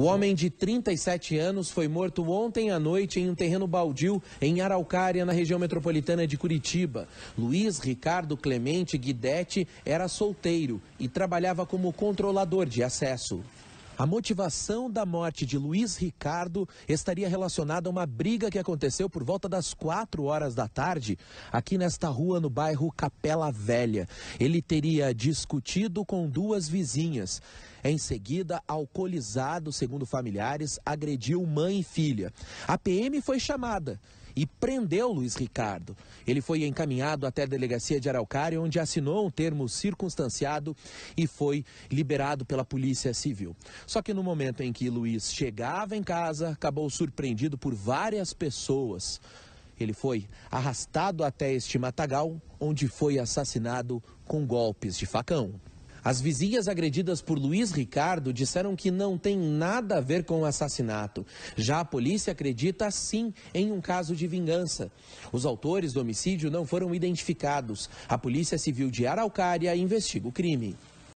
O homem de 37 anos foi morto ontem à noite em um terreno baldio em Araucária, na região metropolitana de Curitiba. Luiz Ricardo Clemente Guidetti era solteiro e trabalhava como controlador de acesso. A motivação da morte de Luiz Ricardo estaria relacionada a uma briga que aconteceu por volta das 4 horas da tarde, aqui nesta rua no bairro Capela Velha. Ele teria discutido com duas vizinhas. Em seguida, alcoolizado, segundo familiares, agrediu mãe e filha. A PM foi chamada e prendeu Luiz Ricardo. Ele foi encaminhado até a delegacia de Araucária, onde assinou um termo circunstanciado e foi liberado pela Polícia Civil. Só que no momento em que Luiz chegava em casa, acabou surpreendido por várias pessoas. Ele foi arrastado até este matagal, onde foi assassinado com golpes de facão. As vizinhas agredidas por Luiz Ricardo disseram que não tem nada a ver com o assassinato. Já a polícia acredita sim em um caso de vingança. Os autores do homicídio não foram identificados. A Polícia Civil de Araucária investiga o crime.